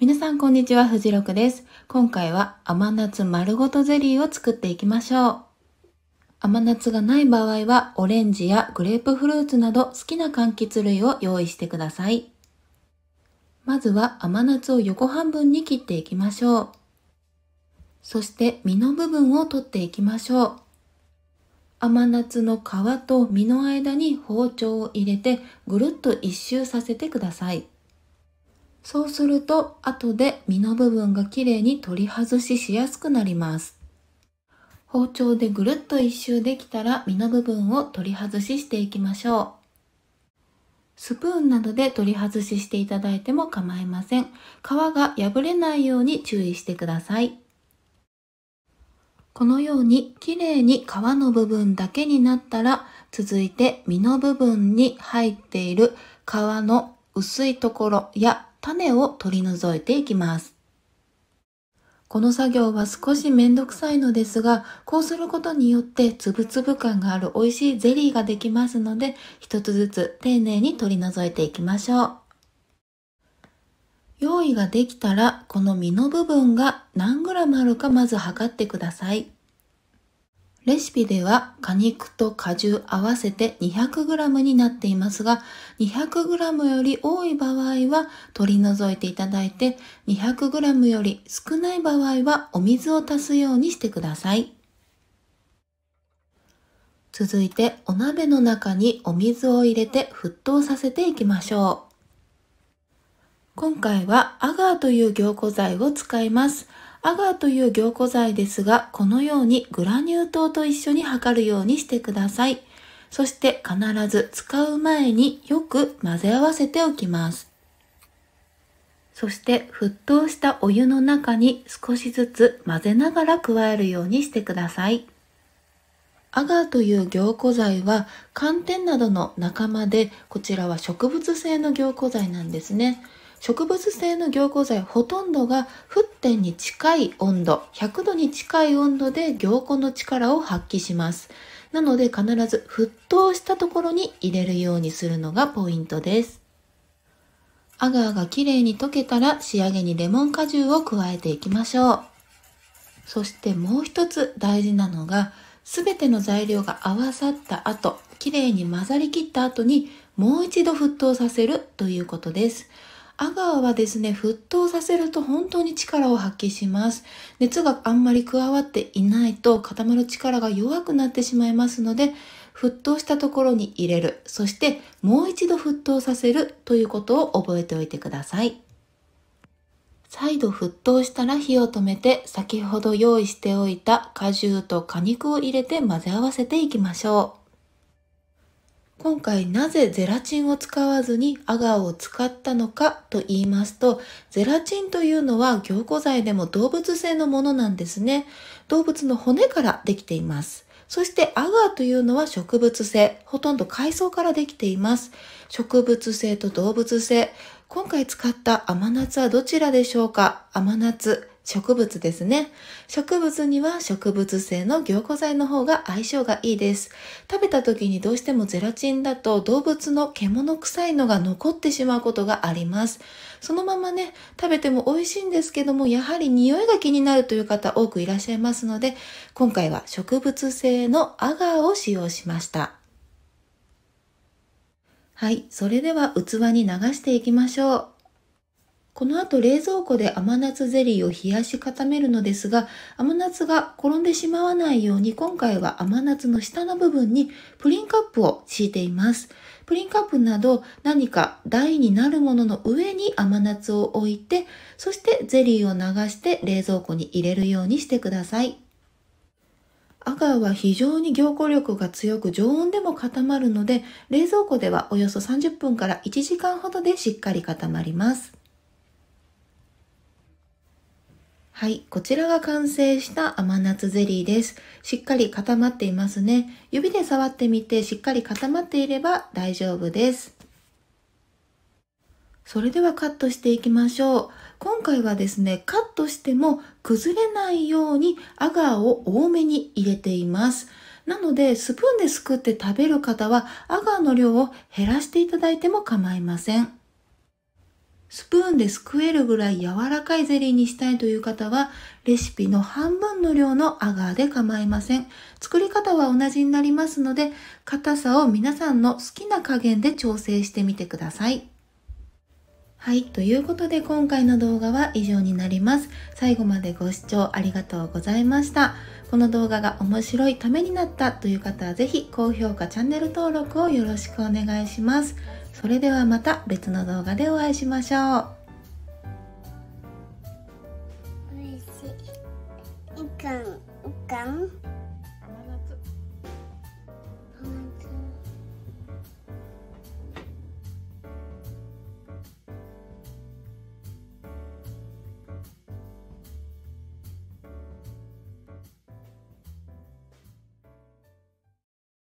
皆さんこんにちは、藤六です。今回は甘夏丸ごとゼリーを作っていきましょう。甘夏がない場合は、オレンジやグレープフルーツなど好きな柑橘類を用意してください。まずは甘夏を横半分に切っていきましょう。そして実の部分を取っていきましょう。甘夏の皮と実の間に包丁を入れてぐるっと一周させてください。そうすると、後で身の部分がきれいに取り外ししやすくなります。包丁でぐるっと一周できたら身の部分を取り外ししていきましょう。スプーンなどで取り外ししていただいても構いません。皮が破れないように注意してください。このように綺麗に皮の部分だけになったら、続いて身の部分に入っている皮の薄いところや種を取り除いていきます。この作業は少しめんどくさいのですが、こうすることによってつぶつぶ感がある美味しいゼリーができますので、一つずつ丁寧に取り除いていきましょう。用意ができたら、この実の部分が何グラムあるかまず測ってください。レシピでは果肉と果汁合わせて 200g になっていますが 200g より多い場合は取り除いていただいて 200g より少ない場合はお水を足すようにしてください。続いてお鍋の中にお水を入れて沸騰させていきましょう。今回はアガーという凝固剤を使います。アガーという凝固剤ですが、このようにグラニュー糖と一緒に測るようにしてください。そして必ず使う前によく混ぜ合わせておきます。そして沸騰したお湯の中に少しずつ混ぜながら加えるようにしてください。アガーという凝固剤は寒天などの仲間でこちらは植物性の凝固剤なんですね。植物性の凝固剤ほとんどが沸点に近い温度、100度に近い温度で凝固の力を発揮します。なので必ず沸騰したところに入れるようにするのがポイントです。アガーがきれいに溶けたら仕上げにレモン果汁を加えていきましょう。そしてもう一つ大事なのが、すべての材料が合わさった後、きれいに混ざりきった後にもう一度沸騰させるということです。アガーはですね、沸騰させると本当に力を発揮します。熱があんまり加わっていないと固まる力が弱くなってしまいますので、沸騰したところに入れる、そしてもう一度沸騰させるということを覚えておいてください。再度沸騰したら火を止めて、先ほど用意しておいた果汁と果肉を入れて混ぜ合わせていきましょう。今回なぜゼラチンを使わずにアガーを使ったのかと言いますと、ゼラチンというのは凝固剤でも動物性のものなんですね。動物の骨からできています。そしてアガーというのは植物性、ほとんど海藻からできています。植物性と動物性。今回使った甘夏はどちらでしょうか甘夏。植物ですね。植物には植物性の凝固剤の方が相性がいいです。食べた時にどうしてもゼラチンだと動物の獣臭いのが残ってしまうことがあります。そのままね、食べても美味しいんですけども、やはり匂いが気になるという方多くいらっしゃいますので、今回は植物性のアガーを使用しました。はい、それでは器に流していきましょう。この後冷蔵庫で甘夏ゼリーを冷やし固めるのですが、甘夏が転んでしまわないように今回は甘夏の下の部分にプリンカップを敷いています。プリンカップなど何か台になるものの上に甘夏を置いて、そしてゼリーを流して冷蔵庫に入れるようにしてください。アガーは非常に凝固力が強く常温でも固まるので、冷蔵庫ではおよそ30分から1時間ほどでしっかり固まります。はい、こちらが完成した甘夏ゼリーです。しっかり固まっていますね。指で触ってみてしっかり固まっていれば大丈夫です。それではカットしていきましょう。今回はですね、カットしても崩れないようにアガーを多めに入れています。なので、スプーンですくって食べる方はアガーの量を減らしていただいても構いません。スプーンですくえるぐらい柔らかいゼリーにしたいという方は、レシピの半分の量のアガーで構いません。作り方は同じになりますので、硬さを皆さんの好きな加減で調整してみてください。はい。ということで今回の動画は以上になります。最後までご視聴ありがとうございました。この動画が面白いためになったという方はぜひ高評価、チャンネル登録をよろしくお願いします。それではまた別の動画でお会いしましょう。おいしい。いかん、いかん。